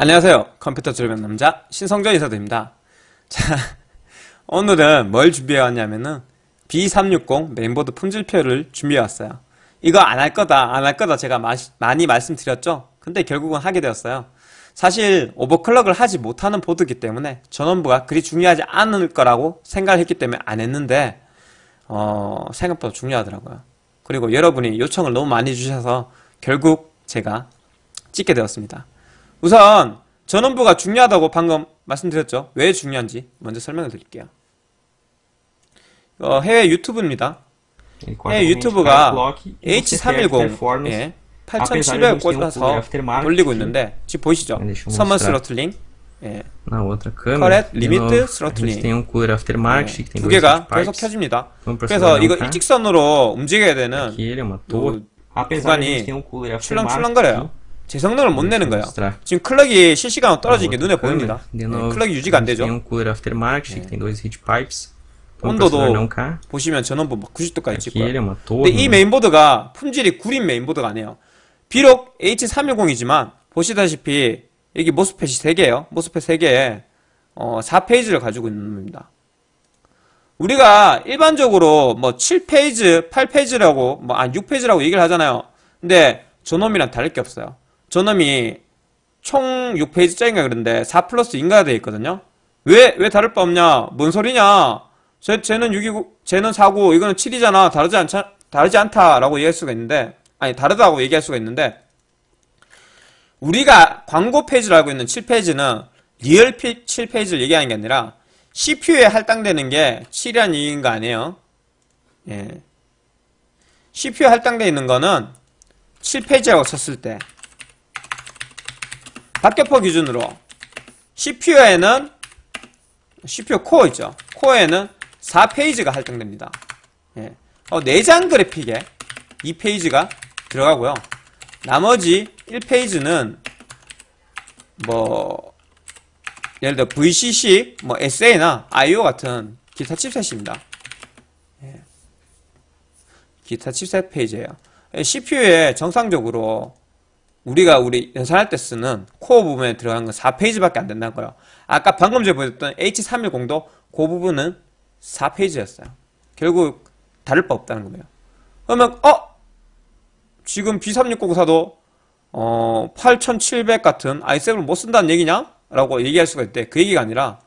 안녕하세요. 컴퓨터 조립한 남자 신성전 이사드립니다 자, 오늘은 뭘 준비해 왔냐면은 B360 메인보드 품질표를 준비해 왔어요. 이거 안 할 거다, 안 할 거다 제가 마시, 많이 말씀드렸죠? 근데 결국은 하게 되었어요. 사실 오버클럭을 하지 못하는 보드이기 때문에 전원부가 그리 중요하지 않을 거라고 생각을 했기 때문에 안 했는데 어, 생각보다 중요하더라고요. 그리고 여러분이 요청을 너무 많이 주셔서 결국 제가 찍게 되었습니다. 우선 전원부가 중요하다고 방금 말씀드렸죠. 왜 중요한지 먼저 설명을 드릴게요. 어, 해외 유튜브입니다. 해외 유튜브가 H310 예, 8 7 0 0 꽂아서 올리고 있는데 지금 보이시죠? 서머 네, 스로틀링 예. na outra c 두 개가 계속 켜집니다. 그래서 이거 일직선으로 움직여야 되는 그 구간이 출렁출렁거려요. 제 성능을 못 내는 거야. 지금 클럭이 실시간으로 아, 떨어지는 게 뭐, 눈에 보입니다. 네, 네. 네, 클럭이 유지가 안 되죠. 온도도 보시면 전원부 막 90도까지 찍고요. 뭐 근데 이 메인보드가 품질이 구린 메인보드가 아니에요. 비록 H310이지만 보시다시피 여기 모스펫이 3개예요. 모스펫 3개에 어, 4페이지를 가지고 있는 겁니다. 우리가 일반적으로 뭐 7페이지, 8페이지라고 뭐 아, 6페이지라고 얘기를 하잖아요. 근데 저놈이랑 다를 게 없어요. 저놈이 총6페이지짜인가 그런데 4 플러스 인가 되어 있거든요. 왜, 왜 다를 바 없냐? 뭔 소리냐? 쟤, 쟤는 6이고, 쟤는 4고, 이거는 7이잖아. 다르지 않자, 다르지 않다라고 얘기할 수가 있는데, 아니, 다르다고 얘기할 수가 있는데, 우리가 광고 페이지를 알고 있는 7페이지는 리얼 피, 7페이지를 얘기하는 게 아니라, CPU에 할당되는 게 7이란 얘기인 거 아니에요? 예. CPU에 할당되어 있는 거는 7페이지라고 쳤을 때, 박격포 기준으로 CPU에는 CPU 코어 있죠. 코어에는 4페이지가 할당됩니다. 예. 어, 내장 네 그래픽에 2페이지가 들어가고요. 나머지 1페이지는 뭐 예를 들어 VCC, 뭐 SA나 IO 같은 기타 칩셋입니다. 예. 기타 칩셋 페이지예요. 예, CPU에 정상적으로 우리가 우리 연산할 때 쓰는 코어 부분에 들어간 건 4페이지밖에 안 된다는 거예요. 아까 방금 전에 보여줬던 H310도 그 부분은 4페이지였어요. 결국 다를 바 없다는 거예요. 그러면 어? 지금 B3694도 어, 8700 같은 i7을 못 쓴다는 얘기냐? 라고 얘기할 수가 있대. 그 얘기가 아니라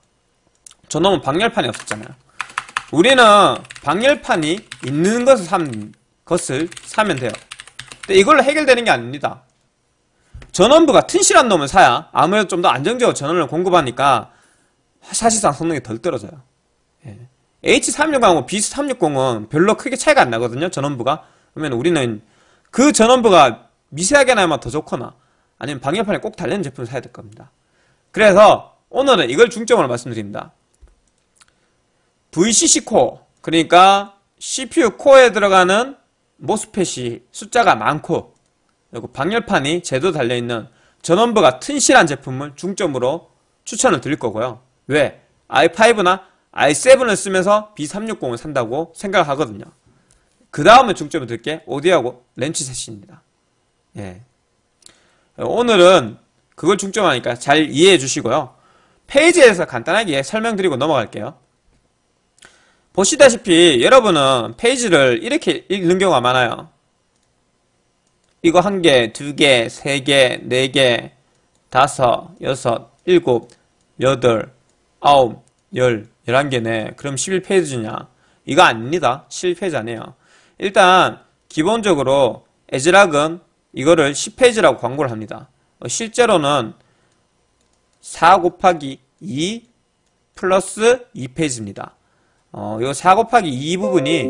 저놈은 방열판이 없었잖아요. 우리는 방열판이 있는 것을, 삼, 것을 사면 돼요. 근데 이걸로 해결되는 게 아닙니다. 전원부가 튼실한 놈을 사야 아무래도 좀 더 안정적으로 전원을 공급하니까 사실상 성능이 덜 떨어져요. 예. H360하고 B360은 별로 크게 차이가 안 나거든요. 전원부가. 그러면 우리는 그 전원부가 미세하게 나면 더 좋거나 아니면 방열판에 꼭 달리는 제품을 사야 될 겁니다. 그래서 오늘은 이걸 중점으로 말씀드립니다. VCC 코어, 그러니까 CPU 코어에 들어가는 모스펫이 숫자가 많고 그리고 방열판이 제대로 달려있는 전원부가 튼실한 제품을 중점으로 추천을 드릴 거고요. 왜? i5나 i7을 쓰면서 B360을 산다고 생각하거든요. 을그 다음에 중점을 들게 오디하고 렌치 셋입니다. 예. 오늘은 그걸 중점하니까 잘 이해해 주시고요. 페이지에서 간단하게 설명드리고 넘어갈게요. 보시다시피 여러분은 페이지를 이렇게 읽는 경우가 많아요. 이거 한 개, 두 개, 세 개, 네 개, 다섯, 여섯, 일곱, 여덟, 아홉, 열, 열한 개네. 그럼 11페이지냐? 이거 아닙니다. 7페이지 아니에요. 일단 기본적으로 에즈락은 이거를 10페이지라고 광고를 합니다. 어, 실제로는 4 곱하기 2 플러스 2페이지입니다. 어, 요4 곱하기 2 부분이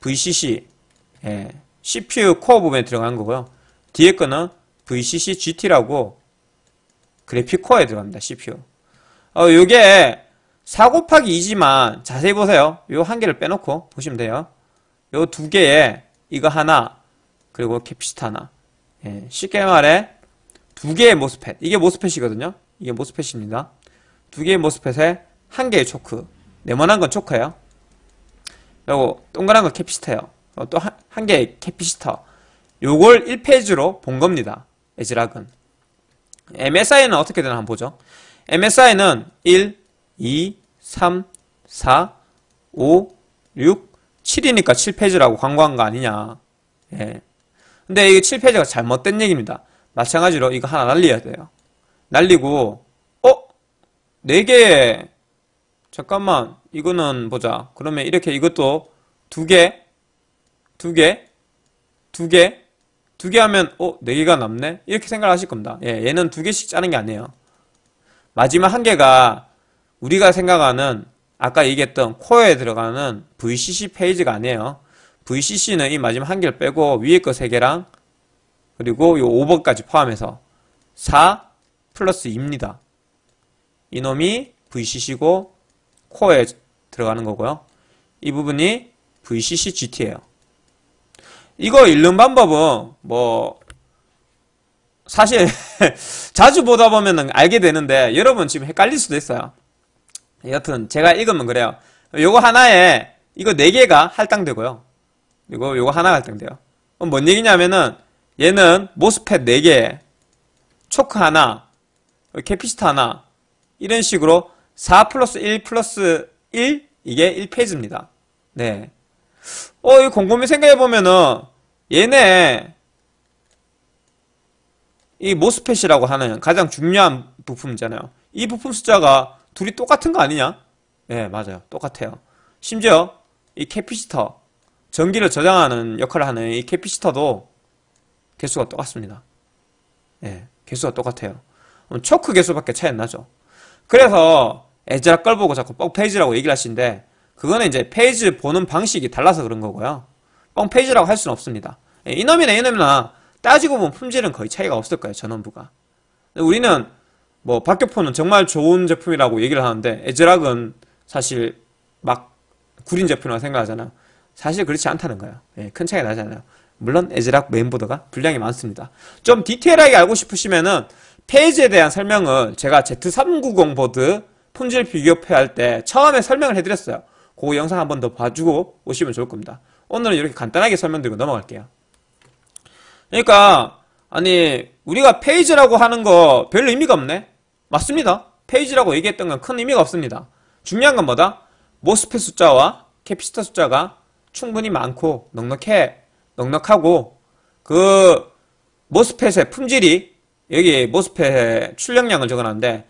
VCC, 예. CPU 코어 부분에 들어간 거고요. 뒤에 거는 VCC GT라고 그래픽 코어에 들어갑니다. CPU. 어, 요게 4 곱하기 2지만 자세히 보세요. 요 한 개를 빼놓고 보시면 돼요. 요 두 개에 이거 하나 그리고 캐피시트 하나 예, 쉽게 말해 두 개의 모스펫 이게 모스펫이거든요. 이게 모스펫입니다. 두 개의 모스펫에 한 개의 초크 네모난 건 초크예요. 그리고 동그란 건 캐피시터예요. 어, 또한 개의 캐피시터 요걸 1페이지로 본 겁니다. 에즈락은 MSI는 어떻게 되나 한번 보죠. MSI는 1, 2, 3, 4, 5, 6, 7이니까 7페이지라고 광고한 거 아니냐. 예. 근데 이게 7페이지가 잘못된 얘기입니다. 마찬가지로 이거 하나 날려야 돼요. 날리고 어? 4개 잠깐만 이거는 보자. 그러면 이렇게 이것도 2개 두 개, 두 개, 두 개 하면 어? 네 개가 남네? 이렇게 생각하실 겁니다. 예, 얘는 두 개씩 짜는 게 아니에요. 마지막 한 개가 우리가 생각하는 아까 얘기했던 코어에 들어가는 VCC 페이지가 아니에요. VCC는 이 마지막 한 개를 빼고 위에 거 세 개랑 그리고 요 5번까지 포함해서 4 플러스 2입니다. 이놈이 VCC고 코어에 들어가는 거고요. 이 부분이 VCC g t 에요 이거 읽는 방법은 뭐 사실 자주 보다 보면 알게 되는데 여러분 지금 헷갈릴 수도 있어요. 여튼 제가 읽으면 그래요. 요거 하나에 이거 네 개가 할당되고요. 이거 요거 하나 할당돼요. 뭔 얘기냐면은 얘는 모스펫 4개, 초크 하나, 캐피스트 하나 이런 식으로 4 플러스 1 플러스 1 이게 1페이지입니다. 네. 어, 이 곰곰이 생각해보면은, 얘네, 이 모스펫이라고 하는 가장 중요한 부품이잖아요. 이 부품 숫자가 둘이 똑같은 거 아니냐? 네, 맞아요. 똑같아요. 심지어, 이 캐피시터, 전기를 저장하는 역할을 하는 이 캐피시터도 개수가 똑같습니다. 예, 네, 개수가 똑같아요. 음, 초크 개수밖에 차이 안 나죠. 그래서, 애지락 걸 보고 자꾸 뻑페이지라고 얘기를 하시는데, 그거는 이제 페이지 보는 방식이 달라서 그런 거고요. 뻥 페이지라고 할 수는 없습니다. 예, 이놈이나 이놈이나 따지고 보면 품질은 거의 차이가 없을 거예요. 전원부가. 우리는 뭐 박격포는 정말 좋은 제품이라고 얘기를 하는데 에즈락은 사실 막 구린 제품이라고 생각하잖아요. 사실 그렇지 않다는 거예요. 예, 큰 차이가 나잖아요. 물론 에즈락 메인보드가 분량이 많습니다. 좀 디테일하게 알고 싶으시면은 페이지에 대한 설명을 제가 Z390 보드 품질 비교표 할 때 처음에 설명을 해드렸어요. 그 영상 한 번 더 봐주고 오시면 좋을 겁니다. 오늘은 이렇게 간단하게 설명드리고 넘어갈게요. 그러니까 아니 우리가 페이지라고 하는 거 별로 의미가 없네. 맞습니다. 페이지라고 얘기했던 건 큰 의미가 없습니다. 중요한 건 뭐다? 모스펫 숫자와 캐피스터 숫자가 충분히 많고 넉넉해 넉넉하고 그 모스펫의 품질이 여기 모스펫 출력량을 적어놨는데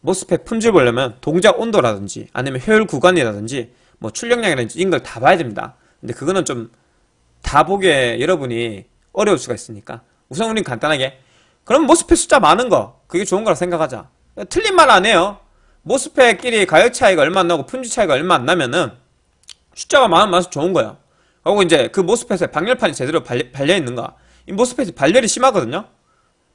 모스펫 품질 보려면 동작 온도라든지 아니면 효율 구간이라든지 뭐 출력량이라든지 이런 걸 다 봐야 됩니다. 근데 그거는 좀 다 보기에 여러분이 어려울 수가 있으니까 우선 우린 간단하게 그럼 모스펫 숫자 많은 거 그게 좋은 거라 생각하자 틀린 말 안 해요 모스펫끼리 가열 차이가 얼마 안 나고 품질 차이가 얼마 안 나면은 숫자가 많으면 많 좋은 거예요 그리고 이제 그 모스펫에 방열판이 제대로 발려, 발려 있는 거. 이 모스펫이 발열이 심하거든요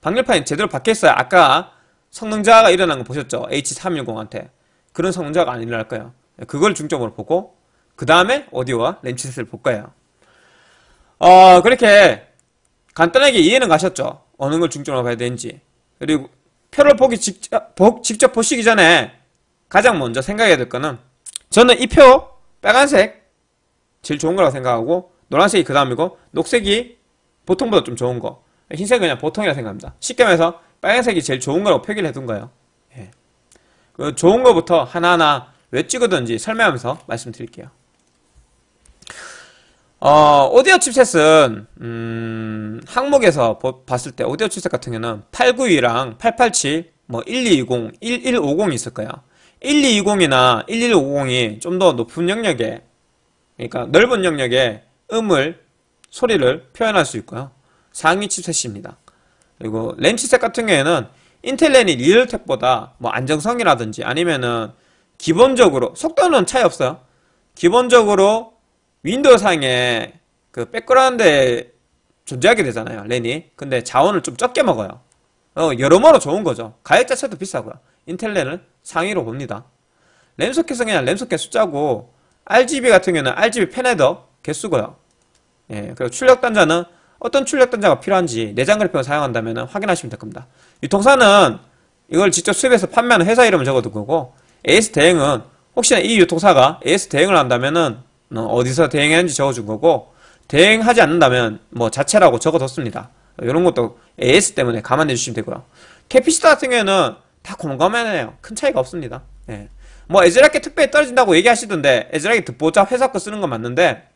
방열판이 제대로 박혀 있어요 아까 성능 자가 일어난 거 보셨죠? H310한테 그런 성능 자가안 일어날 거예요 그걸 중점으로 보고 그 다음에 어디와 렌치셋을볼까요 어, 그렇게 간단하게 이해는 가셨죠? 어느 걸 중점으로 봐야 되는지. 그리고 표를 보기 직접, 보, 직접 보시기 전에 가장 먼저 생각해야 될 거는 저는 이 표 빨간색 제일 좋은 거라고 생각하고 노란색이 그 다음이고 녹색이 보통보다 좀 좋은 거 흰색은 그냥 보통이라 생각합니다. 쉽게 말해서 빨간색이 제일 좋은 거라고 표기를 해둔 거예요. 예. 그 좋은 거부터 하나하나 왜 찍었는지 설명하면서 말씀드릴게요. 어, 오디오 칩셋은 음, 항목에서 보, 봤을 때 오디오 칩셋 같은 경우는 892랑 887, 뭐 1220, 1150이 있을 거야. 1220이나 1150이 좀 더 높은 영역에 그러니까 넓은 영역에 음을 소리를 표현할 수 있고요. 상위 칩셋입니다. 그리고 램 칩셋 같은 경우에는 인텔 렌이 리얼텍보다 뭐 안정성이라든지 아니면은 기본적으로 속도는 차이 없어요. 기본적으로 윈도우상에 그 백그라운드에 존재하게 되잖아요. 랜이. 근데 자원을 좀 적게 먹어요. 어, 여러모로 좋은 거죠. 가격 자체도 비싸고요. 인텔 랜을 상위로 봅니다. 램 소켓은 그냥 램 소켓 숫자고 RGB 같은 경우는 RGB 팬헤더 개수고요. 예, 그리고 출력 단자는 어떤 출력 단자가 필요한지 내장 그래픽을 사용한다면 확인하시면 될 겁니다. 유통사는 이걸 직접 수입해서 판매하는 회사 이름을 적어둔 거고 AS 대행은 혹시나 이 유통사가 AS 대행을 한다면은 어, 어디서 대행했는지 적어준 거고 대행하지 않는다면 뭐 자체라고 적어뒀습니다. 이런 것도 AS 때문에 감안해 주시면 되고요. 캐피시터 같은 경우에는 다공감하네요큰 차이가 없습니다. 예. 뭐 에즈라켓 특별히 떨어진다고 얘기하시던데 에즈라켓 듣보자 회사 거 쓰는 거 맞는데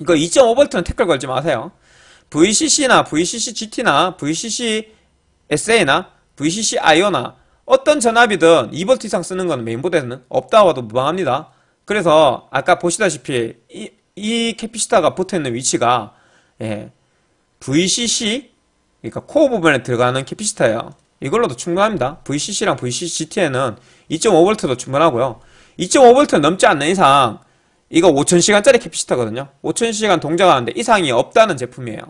이거 2.5V는 태클 걸지 마세요. VCC나 VCC GT나 VCC SA나 VCC IO나 어떤 전압이든 2V 이상 쓰는 건메인보드에는 없다고 해도 무방합니다. 그래서 아까 보시다시피 이, 이캐피시타가 붙어있는 위치가 예, VCC 그러니까 코어 부분에 들어가는 캐피시타예요 이걸로도 충분합니다. VCC랑 VCGT에는 2.5V도 충분하고요. 2.5V 넘지 않는 이상 이거 5000시간짜리 캐피시타거든요 5000시간 동작하는데 이상이 없다는 제품이에요.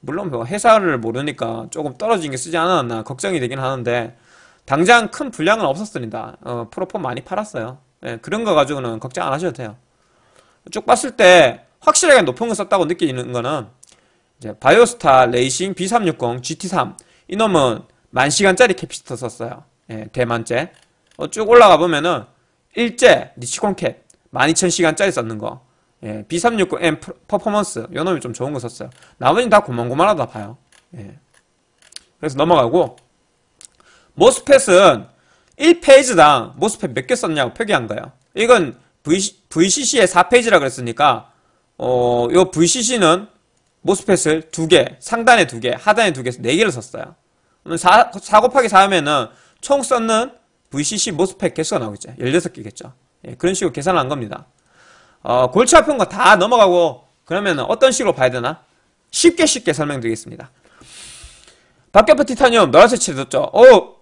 물론 뭐 회사를 모르니까 조금 떨어진 게 쓰지 않았나 걱정이 되긴 하는데 당장 큰 분량은 없었습니다. 어, 프로폼 많이 팔았어요. 예, 그런 거 가지고는 걱정 안 하셔도 돼요. 쭉 봤을 때 확실하게 높은 거 썼다고 느끼는 거는 이제 바이오스타 레이싱 B360 GT3 이놈은 만 시간짜리 캐피시터 썼어요. 예, 대만째. 어, 쭉 올라가 보면은 일제 니치콘 캡 12,000시간짜리 썼는 거. 예, B360M 퍼포먼스 요놈이 좀 좋은 거 썼어요. 나머지는 다 고만고만하다 봐요. 예. 그래서 넘어가고 모스펫은 1페이지당 모스펫 몇 개 썼냐고 표기한 거예요. 이건 v, c c 의 4페이지라 그랬으니까 어, 요 VCC는 모스펫을 2개, 상단에 2개, 하단에 2개, 4개를 썼어요. 그럼 4, 4 곱하기 4 하면은 총 썼는 VCC 모스펫 개수가 나오겠죠. 16개겠죠. 예, 그런 식으로 계산을 한 겁니다. 어, 골치 아픈 거 다 넘어가고 그러면 어떤 식으로 봐야 되나? 쉽게 쉽게 설명드리겠습니다. 박격포 티타늄 노란색 칠해뒀죠? 오,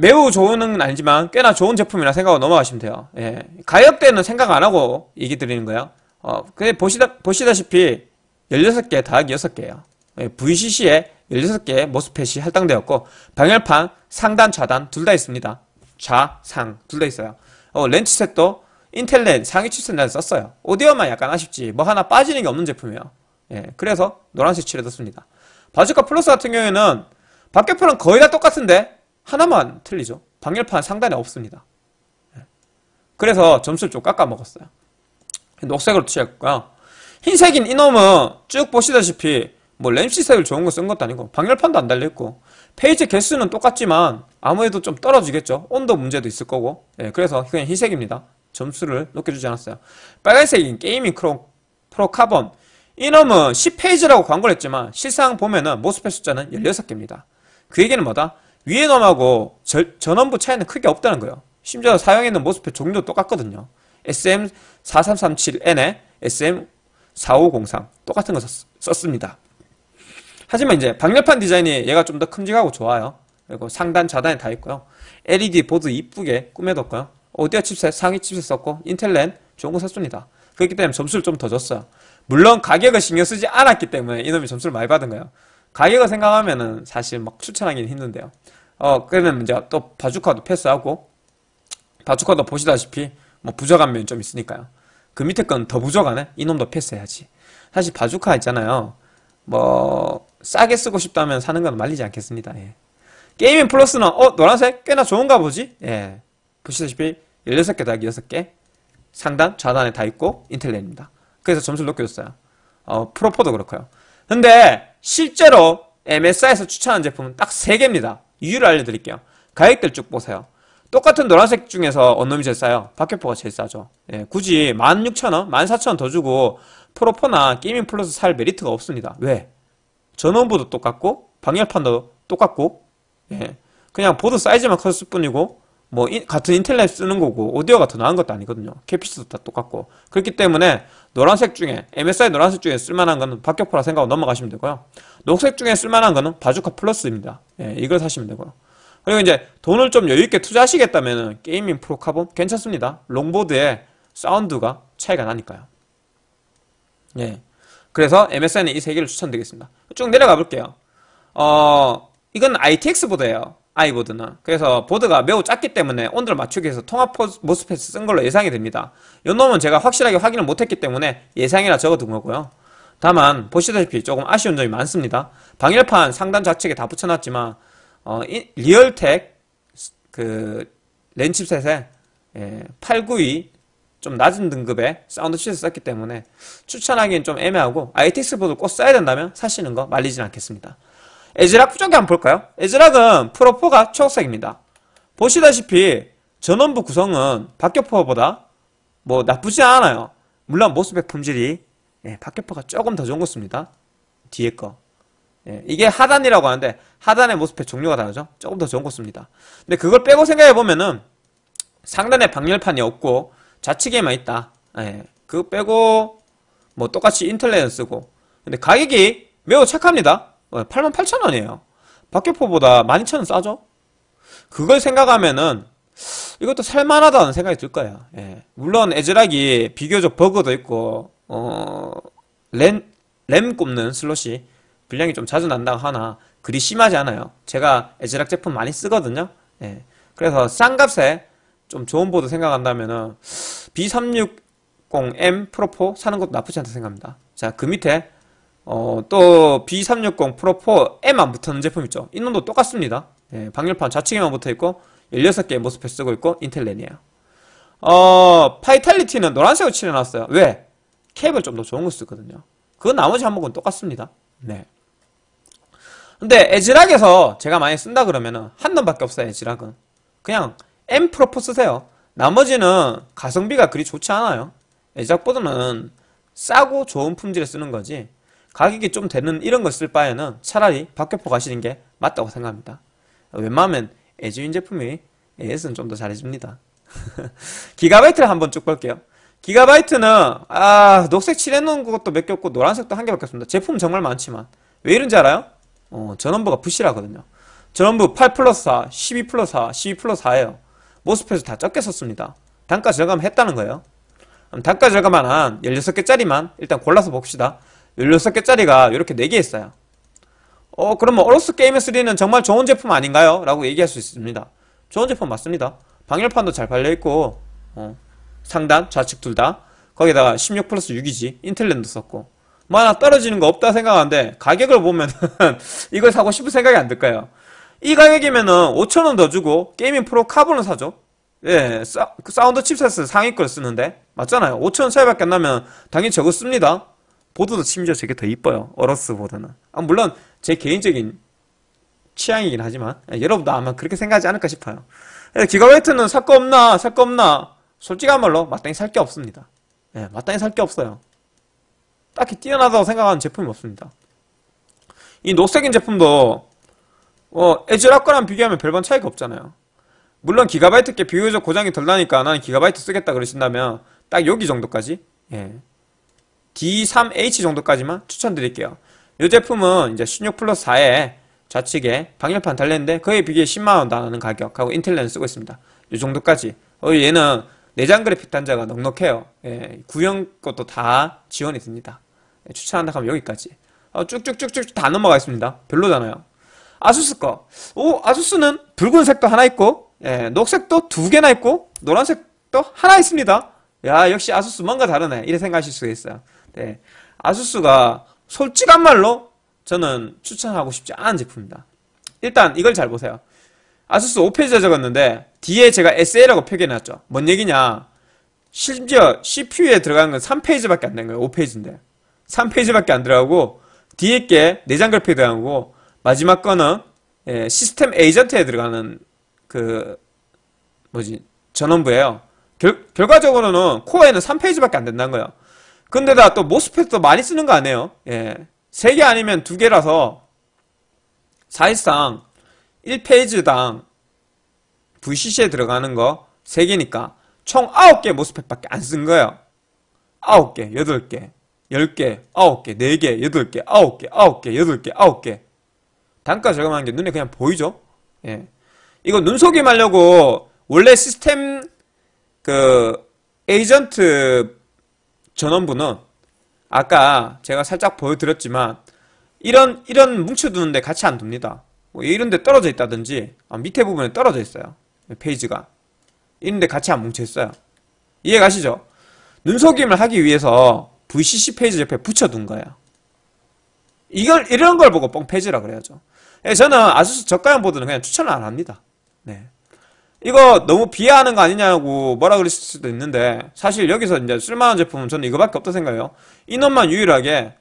매우 좋은 은 아니지만 꽤나 좋은 제품이라 생각하고 넘어가시면 돼요. 예. 가격대는 생각 안 하고 얘기 드리는 거예요. 어, 근데 그 보시다, 보시다시피 16개, 다하기 6개예요. 예, VCC에 16개의 모스펫이 할당되었고 방열판 상단, 좌단 둘 다 있습니다. 좌, 상 둘 다 있어요. 어, 렌치셋도 인텔 렌 상위 칩셋을 썼어요. 오디오만 약간 아쉽지 뭐 하나 빠지는 게 없는 제품이에요. 예, 그래서 노란색 칠해뒀습니다. 바주카 플러스 같은 경우에는 박격표랑 거의 다 똑같은데 하나만 틀리죠. 방열판 상단에 없습니다. 예. 그래서 점수를 좀 깎아먹었어요. 녹색으로 취했고요. 흰색인 이놈은 쭉 보시다시피 뭐 램시색을 좋은 거 쓴 것도 아니고 방열판도 안 달려있고 페이지 개수는 똑같지만 아무래도 좀 떨어지겠죠. 온도 문제도 있을 거고 예, 그래서 그냥 흰색입니다. 점수를 높게주지 않았어요. 빨간색인 게이밍 크롬, 프로 카본 이놈은 10페이지라고 광고를 했지만 실상 보면은 모스펫 숫자는 16개입니다. 그 얘기는 뭐다? 위에넘하고 전원부 차이는 크게 없다는 거예요. 심지어 사용해있는 모스펫 종류도 똑같거든요. SM4337N에 SM4503 똑같은 거 썼, 썼습니다. 하지만 이제 방열판 디자인이 얘가 좀 더 큼직하고 좋아요. 그리고 상단 좌단에 다 있고요. LED 보드 이쁘게 꾸며뒀고요. 오디오 칩셋, 상위 칩셋 썼고 인텔랜 좋은 거 썼습니다. 그렇기 때문에 점수를 좀 더 줬어요. 물론 가격을 신경 쓰지 않았기 때문에 이놈이 점수를 많이 받은 거예요. 가격을 생각하면은 사실 막 추천하기는 힘든데요. 어, 그러면 이제 또 바주카도 패스하고, 바주카도 보시다시피 뭐 부족한 면이 좀 있으니까요. 그 밑에 건 더 부족하네? 이놈도 패스해야지. 사실 바주카 있잖아요. 뭐, 싸게 쓰고 싶다면 사는 건 말리지 않겠습니다. 예. 게이밍 플러스는, 어, 노란색? 꽤나 좋은가 보지? 예. 보시다시피 16개 다 6개. 상단, 좌단에 다 있고, 인텔넷입니다 그래서 점수를 높여줬어요. 어, 프로포도 그렇고요. 근데, 실제로 MSI에서 추천한 제품은 딱 3개입니다. 이유를 알려드릴게요. 가격들 쭉 보세요. 똑같은 노란색 중에서 어느 놈이 제일 싸요? 박격포가 제일 싸죠. 예, 굳이 16,000원, 14,000원 더 주고 프로포나 게이밍 플러스 살 메리트가 없습니다. 왜? 전원부도 똑같고 방열판도 똑같고 예, 그냥 보드 사이즈만 컸을 뿐이고 뭐 같은 인텔 랩 쓰는 거고 오디오가 더 나은 것도 아니거든요. 캐피스도 다 똑같고 그렇기 때문에 노란색 중에 MSI 노란색 중에 쓸만한 거는 박격포라 생각하고 넘어가시면 되고요. 녹색 중에 쓸만한 거는 바주카 플러스입니다. 예, 이걸 사시면 되고요. 그리고 이제 돈을 좀 여유 있게 투자하시겠다면은 게이밍 프로 카본 괜찮습니다. 롱보드에 사운드가 차이가 나니까요. 예. 그래서 MSI는 이 세 개를 추천드리겠습니다. 쭉 내려가 볼게요. 어, 이건 i t x 보드예요 아이보드는 그래서 보드가 매우 작기 때문에 온도를 맞추기 위해서 통합 모스펫을 쓴 걸로 예상이 됩니다 이 놈은 제가 확실하게 확인을 못했기 때문에 예상이라 적어둔 거고요 다만 보시다시피 조금 아쉬운 점이 많습니다 방열판 상단 좌측에 다 붙여놨지만 어, 리얼텍 그 렌칩셋에 예, 892 좀 낮은 등급의 사운드 시트 썼기 때문에 추천하기엔 좀 애매하고 ITX 보드를 꼭 써야 된다면 사시는 거 말리진 않겠습니다 에즈락 부정기 한번 볼까요? 에즈락은 프로포가 초록색입니다. 보시다시피 전원부 구성은 박격포보다 뭐 나쁘지 않아요. 물론 모습의 품질이 예, 박격포가 조금 더 좋은 것입니다. 뒤에 거. 예, 이게 하단이라고 하는데 하단의 모습의 종류가 다르죠. 조금 더 좋은 것입니다. 근데 그걸 빼고 생각해보면은 상단에 방열판이 없고 좌측에만 있다. 예, 그거 빼고 뭐 똑같이 인텔레는 쓰고 근데 가격이 매우 착합니다. 88,000원이에요. 어, 박격포보다 12,000원 싸죠? 그걸 생각하면은 이것도 살만하다는 생각이 들 거예요. 예. 물론 에즈락이 비교적 버그도 있고 어, 램, 램 꼽는 슬롯이 분량이 좀 자주 난다고 하나 그리 심하지 않아요. 제가 에즈락 제품 많이 쓰거든요. 예. 그래서 싼 값에 좀 좋은 보드 생각한다면은 B360M 프로포 사는 것도 나쁘지 않다 생각합니다. 자, 그 밑에 어, 또 B360 프로4 에만 붙어있는 제품 있죠. 이놈도 똑같습니다. 네, 방열판 좌측에만 붙어있고 16개의 모스펫 쓰고 있고 인텔 렌이에요. 어, 파이탈리티는 노란색으로 칠해놨어요. 왜? 캡을 좀 더 좋은 거 쓰거든요. 그 나머지 한번은 똑같습니다. 네. 근데 에지락에서 제가 많이 쓴다 그러면은 한 놈밖에 없어요. 에지락은. 그냥 M 프로포 쓰세요. 나머지는 가성비가 그리 좋지 않아요. 에지락보다는 싸고 좋은 품질에 쓰는 거지 가격이 좀 되는 이런 걸 쓸 바에는 차라리 박격포 가시는 게 맞다고 생각합니다. 웬만하면 에즈윈 제품이 AS는 좀 더 잘해줍니다. 기가바이트를 한번 쭉 볼게요. 기가바이트는 아 녹색 칠해놓은 것도 몇 개 없고 노란색도 한 개밖에 없습니다. 제품 정말 많지만 왜 이런지 알아요? 어, 전원부가 부실하거든요. 전원부 8 플러스 4, 12 플러스 4, 12 플러스 4예요. 모스펫을 다 적게 썼습니다. 단가 절감했다는 거예요. 음, 단가 절감한 한 16개짜리만 일단 골라서 봅시다. 16개짜리가 이렇게 4개 있어요. 어, 그러면 뭐 어로스 게임의3는 정말 좋은 제품 아닌가요? 라고 얘기할 수 있습니다. 좋은 제품 맞습니다. 방열판도 잘팔려있고 어, 상단, 좌측 둘 다. 거기다가 16 플러스 6이지. 인텔랜도 썼고. 뭐 하나 떨어지는 거 없다 생각하는데, 가격을 보면 이걸 사고 싶은 생각이 안 들까요? 이 가격이면은 5천원 더 주고, 게이밍 프로 카본을 사죠. 예, 그 사, 운드 칩셋은 상위걸 쓰는데. 맞잖아요. 5천원 차이밖에 안 나면 당연히 적었습니다 보드도 심지어 저게 더 이뻐요. 어로스보드는 아, 물론 제 개인적인 취향이긴 하지만 예, 여러분도 아마 그렇게 생각하지 않을까 싶어요. 예, 기가웨이트는 살 거 없나 살 거 없나 솔직한 말로 마땅히 살 게 없습니다. 예, 마땅히 살 게 없어요. 딱히 뛰어나다고 생각하는 제품이 없습니다. 이 녹색인 제품도 어, 에즈락 거랑 비교하면 별반 차이가 없잖아요. 물론 기가바이트께 비교적 고장이 덜 나니까 나는 기가바이트 쓰겠다 그러신다면 딱 여기 정도까지 예. D3H 정도까지만 추천드릴게요. 이 제품은 이제 16 플러스 4에 좌측에 방열판 달렸는데 그에 비해 10만원 나가는 가격하고 인텔렌 쓰고 있습니다. 이 정도까지. 어, 얘는 내장 그래픽 단자가 넉넉해요. 예, 구형 것도 다 지원이 됩니다. 예, 추천한다 하면 여기까지. 어, 쭉쭉쭉쭉 다 넘어가 있습니다. 별로잖아요. 아수스 거. 오, 아수스는 붉은색도 하나 있고, 예, 녹색도 두 개나 있고, 노란색도 하나 있습니다. 야, 역시 아수스 뭔가 다르네. 이래 생각하실 수 있어요. 네. 아수스가 솔직한 말로 저는 추천하고 싶지 않은 제품입니다. 일단 이걸 잘 보세요. 아수스 5페이지에 적었는데 뒤에 제가 SA라고 표기해놨죠. 뭔 얘기냐. 심지어 CPU에 들어가는 건 3페이지밖에 안 된 거예요. 5페이지인데. 3페이지밖에 안 들어가고 뒤에 게 내장 그래픽에 들어간 거고 마지막 거는 예, 시스템 에이전트에 들어가는 그 뭐지 전원부예요. 결, 결과적으로는 코어에는 3페이지밖에 안 된다는 거예요. 근데다 또 모스펫도 많이 쓰는 거 아니에요? 예. 세 개 아니면 두 개라서 사실상 1페이지당 VCC에 들어가는 거 세 개니까 총 9개 모스펫밖에 안 쓴 거예요. 9개, 8개, 10개, 9개, 4개, 8개, 9개, 9개, 8개, 9개. 단가 절감한게 눈에 그냥 보이죠? 예. 이거 눈속임 하려고 원래 시스템 그 에이전트 전원부는 아까 제가 살짝 보여드렸지만 이런 이런 뭉쳐두는데 같이 안 둡니다. 뭐 이런데 떨어져 있다든지 아, 밑에 부분에 떨어져 있어요. 페이지가 이런데 같이 안 뭉쳐 있어요. 이해 가시죠? 눈속임을 하기 위해서 VCC 페이지 옆에 붙여둔 거예요. 이걸 이런 걸 보고 뻥 페이지라 그래야죠. 예, 저는 아수스 저가형 보드는 그냥 추천을 안 합니다. 네. 이거 너무 비하하는 거 아니냐고 뭐라 그랬을 수도 있는데 사실 여기서 이제 쓸만한 제품은 저는 이거밖에 없다 생각해요. 이놈만 유일하게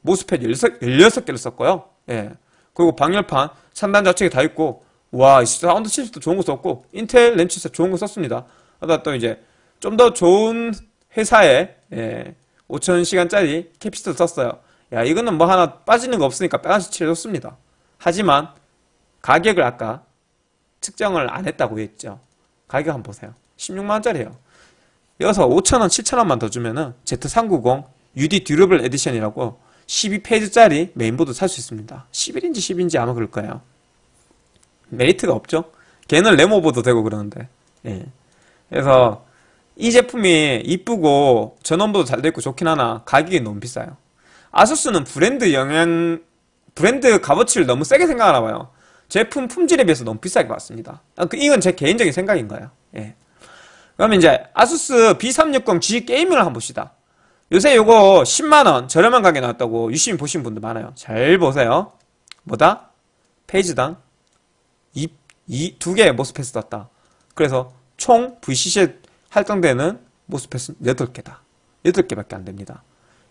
모스펫 16, 16개를 썼고요. 예. 그리고 방열판 상단좌 측에 다 있고 와 사운드 칩스도 좋은 거 썼고 인텔 램칩스 좋은 거 썼습니다. 하다또 이제 좀 더 좋은 회사에 예, 5,000시간짜리 캐피스도 썼어요. 야 이거는 뭐 하나 빠지는 거 없으니까 빼간수 칠해줬습니다. 하지만 가격을 아까 측정을 안 했다고 했죠. 가격 한번 보세요. 16만원짜리예요. 여기서 5천원 7천원만 더 주면은 Z390 UD 듀러블 에디션이라고 12페이지짜리 메인보드 살 수 있습니다. 1 1인지1 0인지 아마 그럴 거예요. 메리트가 없죠? 걔는 레모보드 되고 그러는데. 예. 그래서 이 제품이 이쁘고 전원보도잘 되고 좋긴 하나 가격이 너무 비싸요. 아수스는 브랜드 영향, 브랜드 값어치를 너무 세게 생각하나 봐요. 제품 품질에 비해서 너무 비싸게 봤습니다. 아, 그 이건 제 개인적인 생각인 거예요. 예. 그러면 이제 아수스 B360G 게이밍을 한번 봅시다. 요새 요거 10만원 저렴한 가격에 나왔다고 유심히 보신 분들 많아요. 잘 보세요. 뭐다? 페이지당 2, 2, 2개의 모스패스 떴다. 그래서 총 VCC에 할당되는 모스패스는 8개다. 8개밖에 안 됩니다.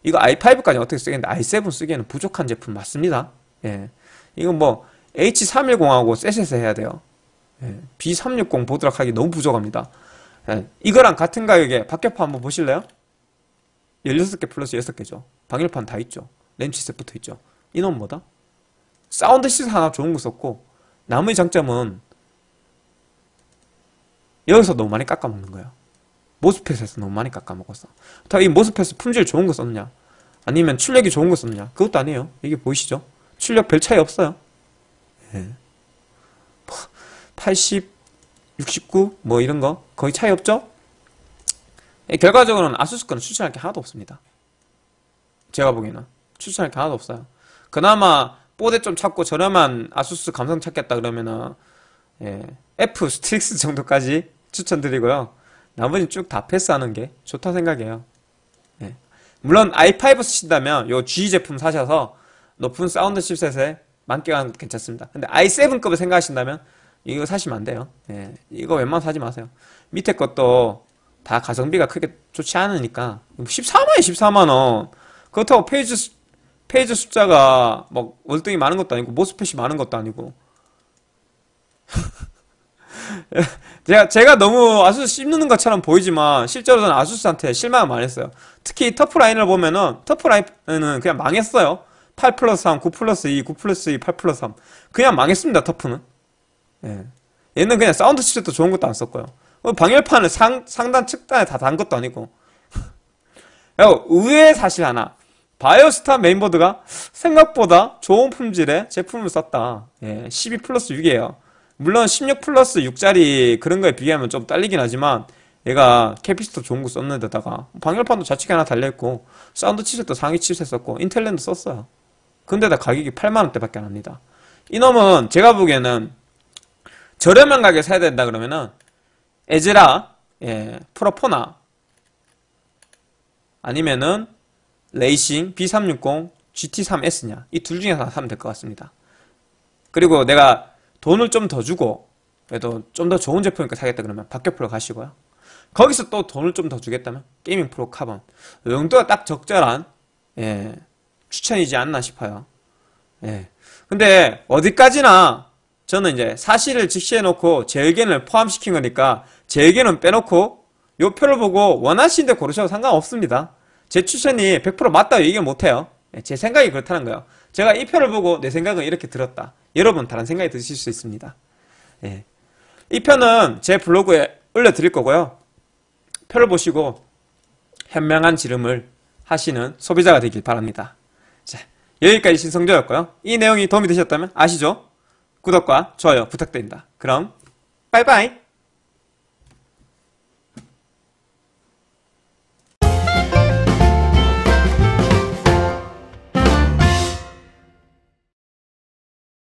이거 i5까지 어떻게 쓰겠는데 i7 쓰기에는 부족한 제품 맞습니다. 예. 이건 뭐 H310하고 셋셋 해야 돼요. 예, B360 보드락 하기 너무 부족합니다. 예, 이거랑 같은 가격에 박격파 한번 보실래요? 16개 플러스 6개죠. 방열판 다 있죠. 램치셋 부터 있죠. 이놈 뭐다? 사운드 시스 하나 좋은 거 썼고 나머지 장점은 여기서 너무 많이 깎아먹는 거예요 모스펫에서 너무 많이 깎아먹었어. 다 이 모스펫에서 품질 좋은 거 썼냐? 아니면 출력이 좋은 거 썼냐? 그것도 아니에요. 이게 보이시죠? 출력 별 차이 없어요. 80, 예. 69 뭐 이런 거 거의 차이 없죠? 예, 결과적으로는 아수스 거는 추천할 게 하나도 없습니다. 제가 보기에는 추천할 게 하나도 없어요. 그나마 뽀대 좀 찾고 저렴한 아수스 감성 찾겠다 그러면은 예, F 스틱스 정도까지 추천드리고요. 나머지는 쭉 다 패스하는 게 좋다 생각해요. 예. 물론 i5 쓰신다면 요 G 제품 사셔서 높은 사운드 칩셋에 만개가 괜찮습니다. 근데 i7급을 생각하신다면 이거 사시면 안 돼요. 예, 이거 웬만하면 사지 마세요. 밑에 것도 다 가성비가 크게 좋지 않으니까 14만원 14만원 그렇다고 페이지 페이지 숫자가 막 뭐 월등히 많은 것도 아니고 모스펫이 많은 것도 아니고 제가 제가 너무 아수스 씹는 것처럼 보이지만 실제로 는 아수스한테 실망을 많이 했어요 특히 터프 라인을 보면은 터프 라인은 그냥 망했어요 8 플러스 3, 9 플러스 2, 9 플러스 2, 8 플러스 3 그냥 망했습니다 터프는 예. 얘는 그냥 사운드 치즈도 좋은 것도 안 썼고요 어, 방열판을 상, 상단 측단에 다단 것도 아니고 의외의 사실 하나 바이오스타 메인보드가 생각보다 좋은 품질의 제품을 썼다 예. 12 플러스 6이에요 물론 16 플러스 6짜리 그런 거에 비교하면 좀 딸리긴 하지만 얘가 캐피스터 좋은 거 썼는데다가 방열판도 좌측에 하나 달려있고 사운드 칩셋도 상위 칩셋 썼고 인텔랜드 썼어요 근데다 가격이 8만원대밖에 안 합니다. 이놈은 제가 보기에는 저렴한 가격에 사야 된다 그러면은 에즈라, 예, 프로포나 아니면은 레이싱 B360 GT3S냐 이 둘 중에 하나 사면 될 것 같습니다. 그리고 내가 돈을 좀 더 주고 그래도 좀 더 좋은 제품이니까 사겠다 그러면 박격프로 가시고요. 거기서 또 돈을 좀 더 주겠다면 게이밍 프로 카본 용도가 딱 적절한 예, 추천이지 않나 싶어요. 예. 근데 어디까지나 저는 이제 사실을 직시해놓고 제 의견을 포함시킨 거니까 제 의견은 빼놓고 요 표를 보고 원하시는데 고르셔도 상관없습니다. 제 추천이 100%맞다 얘기 못해요. 예, 제 생각이 그렇다는 거예요. 제가 이 표를 보고 내 생각은 이렇게 들었다. 여러분 다른 생각이 드실 수 있습니다. 예. 이 표는 제 블로그에 올려드릴 거고요. 표를 보시고 현명한 지름을 하시는 소비자가 되길 바랍니다. 여기까지 신성조였고요. 이 내용이 도움이 되셨다면 아시죠? 구독과 좋아요 부탁드립니다. 그럼 빠이빠이!